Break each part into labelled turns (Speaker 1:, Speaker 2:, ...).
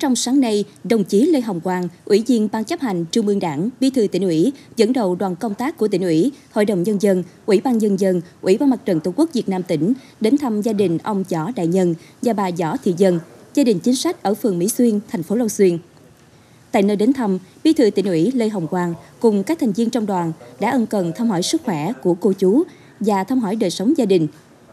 Speaker 1: Trong sáng nay, đồng chí Lê Hồng Quang, Ủy viên Ban chấp hành Trung ương Đảng, Bí thư tỉnh ủy, dẫn đầu đoàn công tác của tỉnh ủy, Hội đồng Nhân dân, Ủy ban Nhân dân, Ủy ban Mặt trận Tổ quốc Việt Nam tỉnh đến thăm gia đình ông Võ Đại Nhân và bà Võ Thị Dân, gia đình chính sách ở phường Mỹ Xuyên, thành phố Long Xuyên. Tại nơi đến thăm, Bí thư tỉnh ủy Lê Hồng Quang cùng các thành viên trong đoàn đã ân cần thăm hỏi sức khỏe của cô chú và thăm hỏi đời sống gia đình.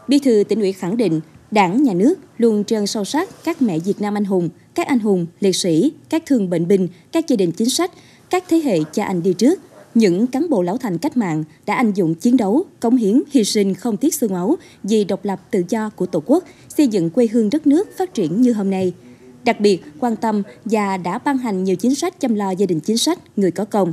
Speaker 1: Bí thư tỉnh ủy khẳng định Đảng, nhà nước luôn trân sâu sắc các mẹ Việt Nam anh hùng, các anh hùng, liệt sĩ, các thương bệnh binh, các gia đình chính sách, các thế hệ cha anh đi trước. Những cán bộ lão thành cách mạng đã anh dũng chiến đấu, cống hiến, hy sinh không tiếc xương máu vì độc lập tự do của Tổ quốc, xây dựng quê hương đất nước phát triển như hôm nay. Đặc biệt, quan tâm và đã ban hành nhiều chính sách chăm lo gia đình chính sách, người có công,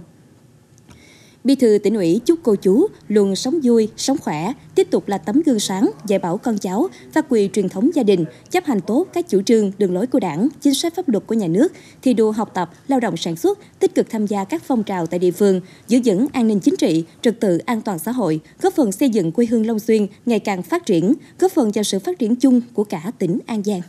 Speaker 1: Bí thư tỉnh ủy chúc cô chú luôn sống vui, sống khỏe, tiếp tục là tấm gương sáng, dạy bảo con cháu, phát huy truyền thống gia đình, chấp hành tốt các chủ trương, đường lối của đảng, chính sách pháp luật của nhà nước, thi đua học tập, lao động sản xuất, tích cực tham gia các phong trào tại địa phương, giữ vững an ninh chính trị, trật tự an toàn xã hội, góp phần xây dựng quê hương Long Xuyên ngày càng phát triển, góp phần vào sự phát triển chung của cả tỉnh An Giang.